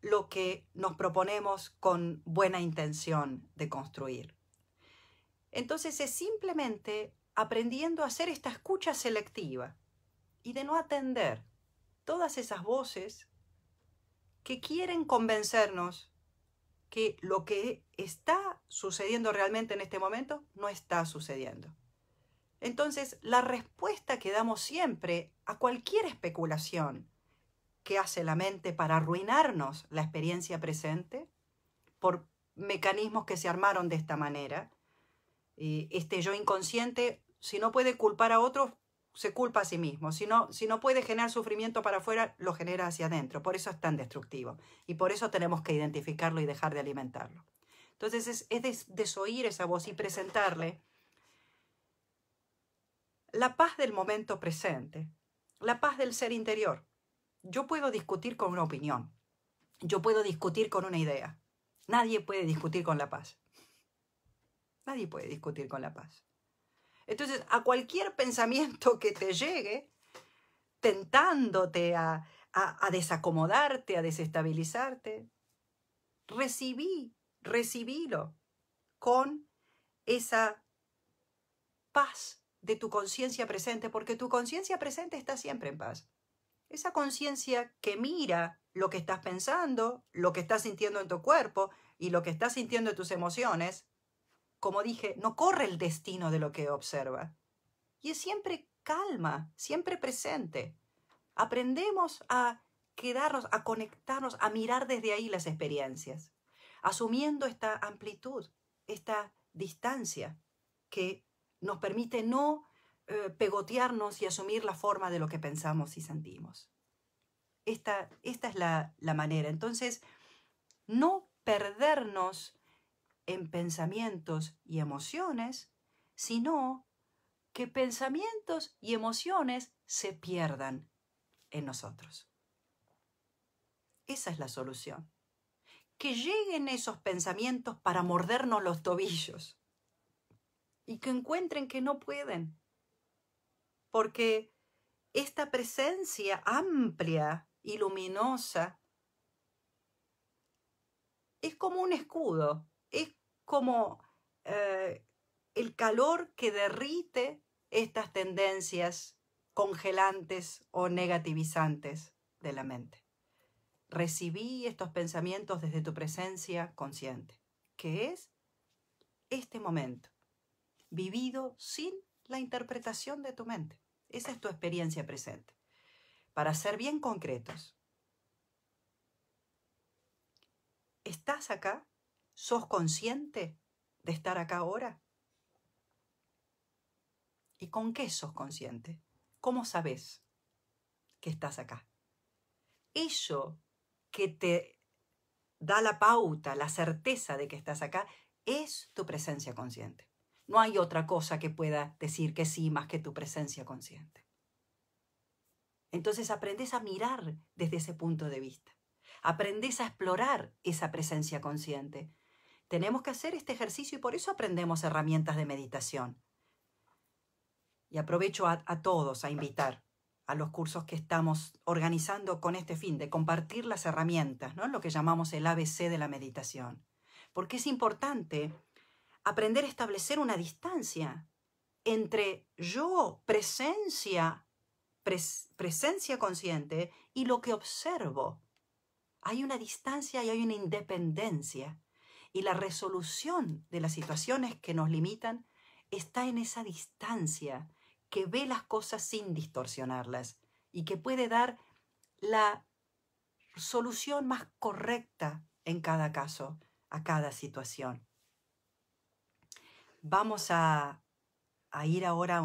lo que nos proponemos con buena intención de construir. Entonces es simplemente aprendiendo a hacer esta escucha selectiva y de no atender todas esas voces que quieren convencernos que lo que está sucediendo realmente en este momento no está sucediendo. Entonces, la respuesta que damos siempre a cualquier especulación que hace la mente para arruinarnos la experiencia presente, por mecanismos que se armaron de esta manera, eh, este yo inconsciente si no puede culpar a otros, se culpa a sí mismo. Si no, si no puede generar sufrimiento para afuera, lo genera hacia adentro. Por eso es tan destructivo. Y por eso tenemos que identificarlo y dejar de alimentarlo. Entonces es, desoír esa voz y presentarle la paz del momento presente, la paz del ser interior. Yo puedo discutir con una opinión, yo puedo discutir con una idea. Nadie puede discutir con la paz. Nadie puede discutir con la paz. Entonces, a cualquier pensamiento que te llegue, tentándote a, desacomodarte, a desestabilizarte, recibí, recibílo con esa paz de tu conciencia presente, porque tu conciencia presente está siempre en paz. Esa conciencia que mira lo que estás pensando, lo que estás sintiendo en tu cuerpo y lo que estás sintiendo en tus emociones, como dije, no corre el destino de lo que observa. Y es siempre calma, siempre presente. Aprendemos a quedarnos, a conectarnos, a mirar desde ahí las experiencias, asumiendo esta amplitud, esta distancia que nos permite no eh, pegotearnos y asumir la forma de lo que pensamos y sentimos. Esta, esta es la, la manera. Entonces, no perdernos en pensamientos y emociones, sino que pensamientos y emociones se pierdan en nosotros. Esa es la solución. Que lleguen esos pensamientos para mordernos los tobillos y que encuentren que no pueden. Porque esta presencia amplia y luminosa es como un escudo es como eh, el calor que derrite estas tendencias congelantes o negativizantes de la mente. Recibí estos pensamientos desde tu presencia consciente, que es este momento, vivido sin la interpretación de tu mente. Esa es tu experiencia presente. Para ser bien concretos, estás acá ¿Sos consciente de estar acá ahora? ¿Y con qué sos consciente? ¿Cómo sabes que estás acá? Eso que te da la pauta, la certeza de que estás acá, es tu presencia consciente. No hay otra cosa que pueda decir que sí más que tu presencia consciente. Entonces aprendes a mirar desde ese punto de vista. Aprendes a explorar esa presencia consciente tenemos que hacer este ejercicio y por eso aprendemos herramientas de meditación. Y aprovecho a, todos a invitar a los cursos que estamos organizando con este fin de compartir las herramientas, ¿no? lo que llamamos el ABC de la meditación. Porque es importante aprender a establecer una distancia entre yo, presencia, presencia consciente, y lo que observo. Hay una distancia y hay una independencia. Y la resolución de las situaciones que nos limitan está en esa distancia que ve las cosas sin distorsionarlas y que puede dar la solución más correcta en cada caso, a cada situación. Vamos a, ir ahora a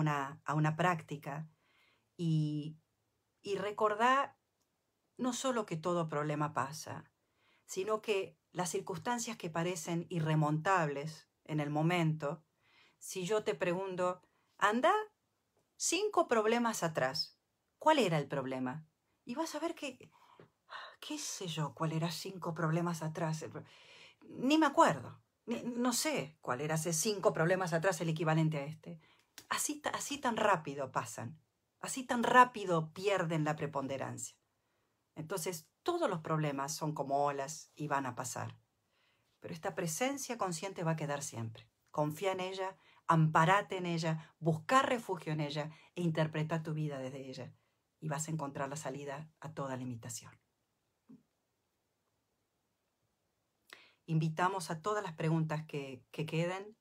una, práctica y, y recordar no solo que todo problema pasa, sino que las circunstancias que parecen irremontables en el momento, si yo te pregunto, anda cinco problemas atrás, ¿cuál era el problema? Y vas a ver que, qué sé yo, cuál era cinco problemas atrás. Ni me acuerdo, no sé cuál era ese cinco problemas atrás el equivalente a este. Así, así tan rápido pasan, así tan rápido pierden la preponderancia. Entonces todos los problemas son como olas y van a pasar. Pero esta presencia consciente va a quedar siempre. Confía en ella, amparate en ella, busca refugio en ella e interpreta tu vida desde ella. Y vas a encontrar la salida a toda limitación. Invitamos a todas las preguntas que, que queden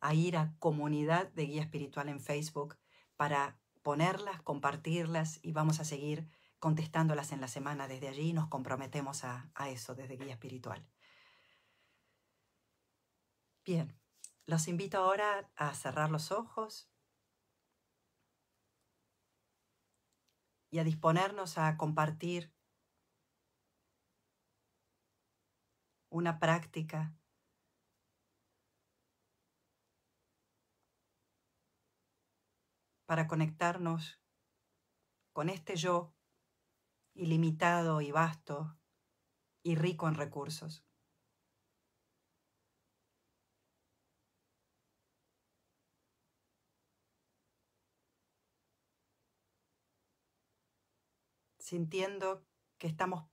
a ir a Comunidad de Guía Espiritual en Facebook para ponerlas, compartirlas y vamos a seguir contestándolas en la semana desde allí nos comprometemos a, a eso desde Guía Espiritual. Bien, los invito ahora a cerrar los ojos y a disponernos a compartir una práctica para conectarnos con este yo ilimitado y vasto y rico en recursos. sintiendo que estamos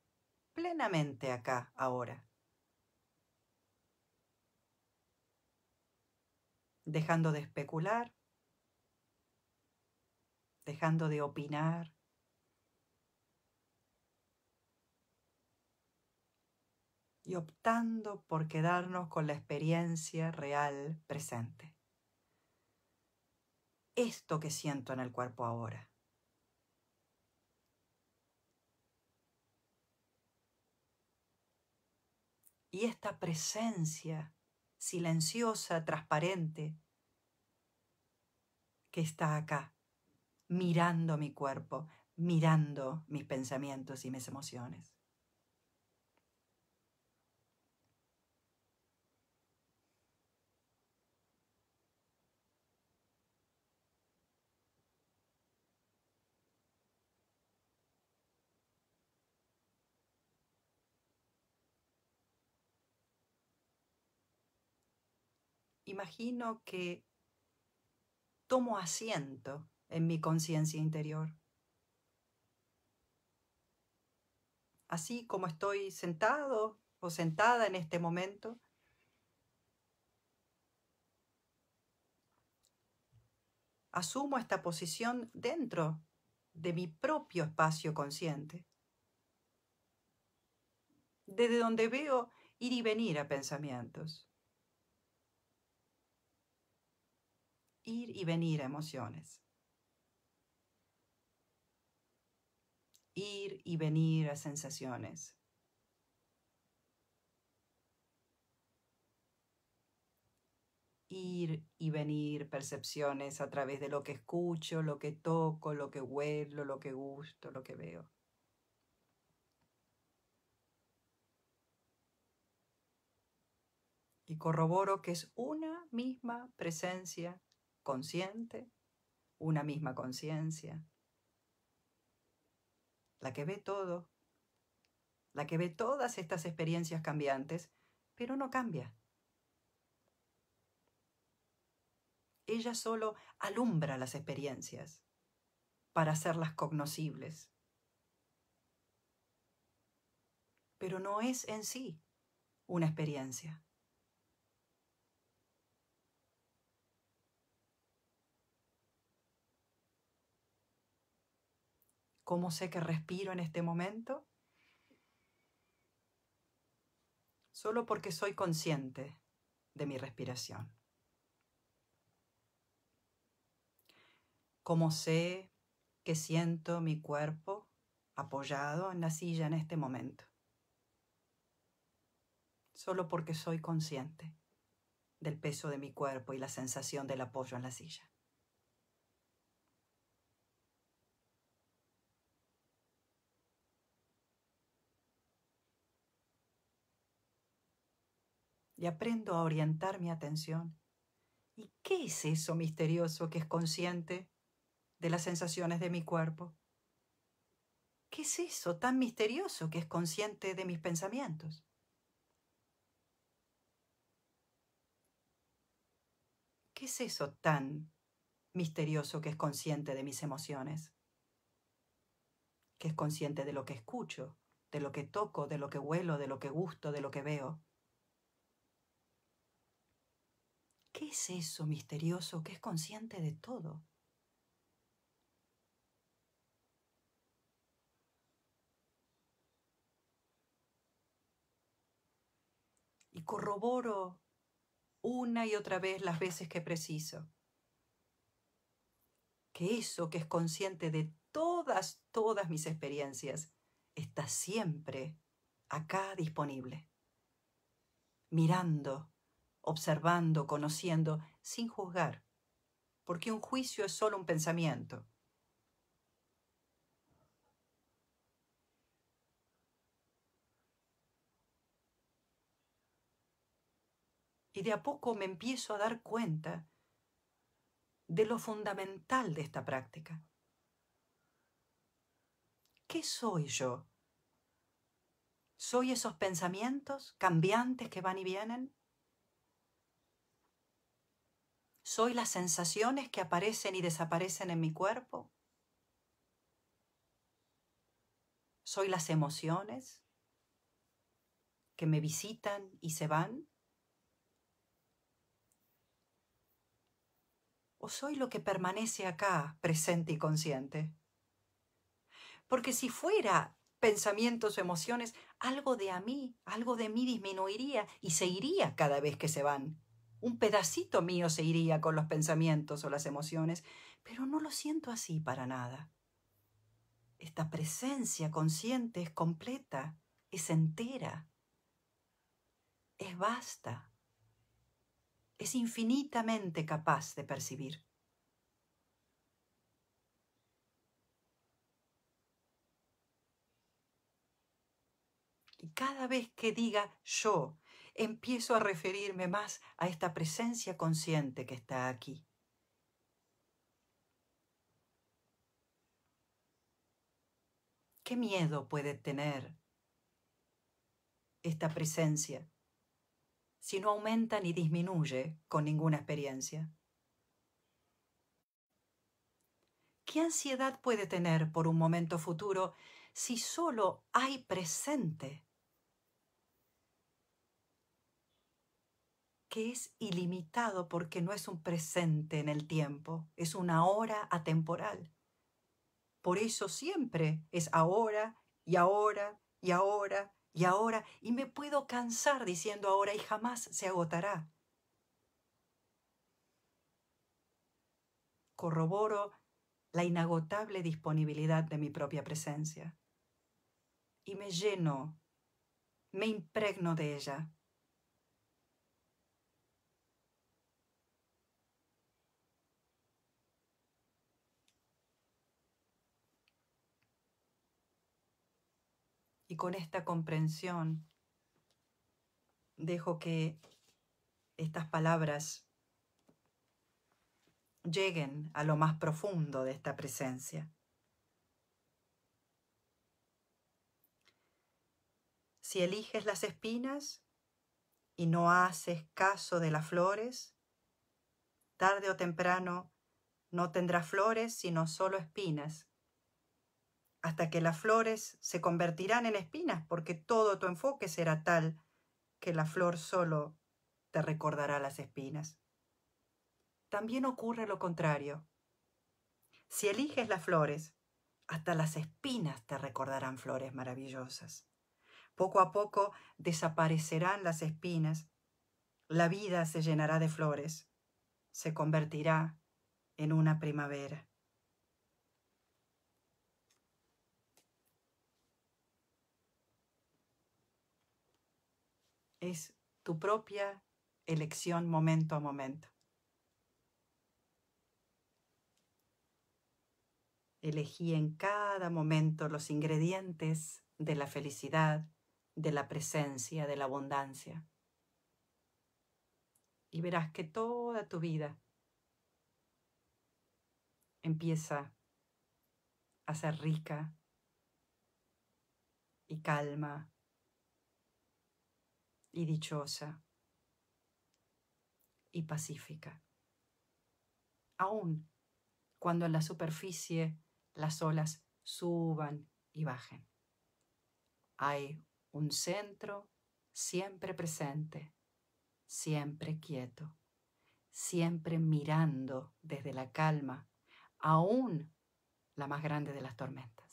plenamente acá ahora, dejando de especular, dejando de opinar, y optando por quedarnos con la experiencia real presente. Esto que siento en el cuerpo ahora. Y esta presencia silenciosa, transparente, que está acá, mirando mi cuerpo, mirando mis pensamientos y mis emociones. imagino que tomo asiento en mi conciencia interior. Así como estoy sentado o sentada en este momento, asumo esta posición dentro de mi propio espacio consciente, desde donde veo ir y venir a pensamientos. ir y venir emociones. Ir y venir a sensaciones. ir y venir percepciones a través de lo que escucho, lo que toco, lo que huelo, lo que gusto, lo que veo. Y corroboro que es una misma presencia consciente, una misma conciencia, la que ve todo, la que ve todas estas experiencias cambiantes, pero no cambia. Ella solo alumbra las experiencias para hacerlas cognoscibles. Pero no es en sí una experiencia. ¿Cómo sé que respiro en este momento? Solo porque soy consciente de mi respiración. ¿Cómo sé que siento mi cuerpo apoyado en la silla en este momento? Solo porque soy consciente del peso de mi cuerpo y la sensación del apoyo en la silla. y aprendo a orientar mi atención. ¿Y qué es eso misterioso que es consciente de las sensaciones de mi cuerpo? ¿Qué es eso tan misterioso que es consciente de mis pensamientos? ¿Qué es eso tan misterioso que es consciente de mis emociones? Que es consciente de lo que escucho, de lo que toco, de lo que huelo, de lo que gusto, de lo que veo. ¿Qué es eso misterioso que es consciente de todo? Y corroboro una y otra vez las veces que preciso que eso que es consciente de todas, todas mis experiencias está siempre acá disponible, mirando observando, conociendo, sin juzgar, porque un juicio es solo un pensamiento. Y de a poco me empiezo a dar cuenta de lo fundamental de esta práctica. ¿Qué soy yo? ¿Soy esos pensamientos cambiantes que van y vienen? ¿Soy las sensaciones que aparecen y desaparecen en mi cuerpo? ¿Soy las emociones que me visitan y se van? ¿O soy lo que permanece acá, presente y consciente? Porque si fuera pensamientos o emociones, algo de a mí, algo de mí disminuiría y se iría cada vez que se van. Un pedacito mío se iría con los pensamientos o las emociones, pero no lo siento así para nada. Esta presencia consciente es completa, es entera, es vasta, es infinitamente capaz de percibir. Y cada vez que diga yo empiezo a referirme más a esta presencia consciente que está aquí. ¿Qué miedo puede tener esta presencia si no aumenta ni disminuye con ninguna experiencia? ¿Qué ansiedad puede tener por un momento futuro si solo hay presente? que es ilimitado porque no es un presente en el tiempo, es una hora atemporal. Por eso siempre es ahora y ahora y ahora y ahora y me puedo cansar diciendo ahora y jamás se agotará. Corroboro la inagotable disponibilidad de mi propia presencia y me lleno, me impregno de ella Y con esta comprensión dejo que estas palabras lleguen a lo más profundo de esta presencia. Si eliges las espinas y no haces caso de las flores, tarde o temprano no tendrás flores sino solo espinas hasta que las flores se convertirán en espinas, porque todo tu enfoque será tal que la flor solo te recordará las espinas. También ocurre lo contrario. Si eliges las flores, hasta las espinas te recordarán flores maravillosas. Poco a poco desaparecerán las espinas, la vida se llenará de flores, se convertirá en una primavera. es tu propia elección momento a momento. Elegí en cada momento los ingredientes de la felicidad, de la presencia, de la abundancia. Y verás que toda tu vida empieza a ser rica y calma y dichosa y pacífica. Aún cuando en la superficie las olas suban y bajen. Hay un centro siempre presente, siempre quieto, siempre mirando desde la calma, aún la más grande de las tormentas.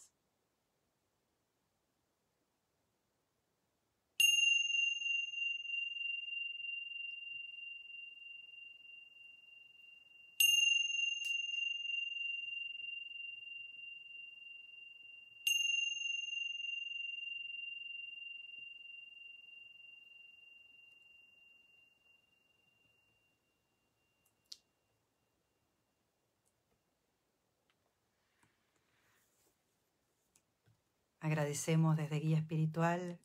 Agradecemos desde Guía Espiritual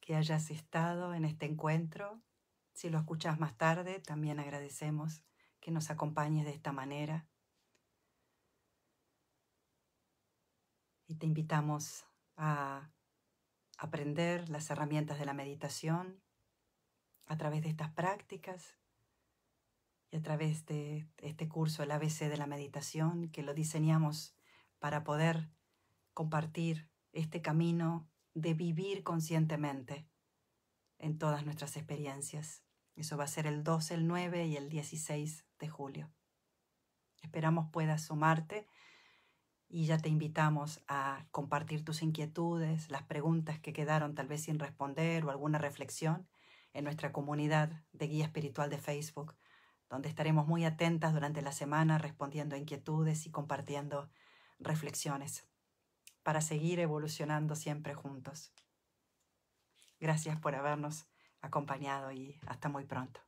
que hayas estado en este encuentro. Si lo escuchas más tarde, también agradecemos que nos acompañes de esta manera. Y te invitamos a aprender las herramientas de la meditación a través de estas prácticas y a través de este curso, el ABC de la meditación, que lo diseñamos para poder compartir este camino de vivir conscientemente en todas nuestras experiencias. Eso va a ser el 12, el 9 y el 16 de julio. Esperamos puedas sumarte y ya te invitamos a compartir tus inquietudes, las preguntas que quedaron tal vez sin responder o alguna reflexión en nuestra comunidad de guía espiritual de Facebook, donde estaremos muy atentas durante la semana respondiendo a inquietudes y compartiendo reflexiones para seguir evolucionando siempre juntos. Gracias por habernos acompañado y hasta muy pronto.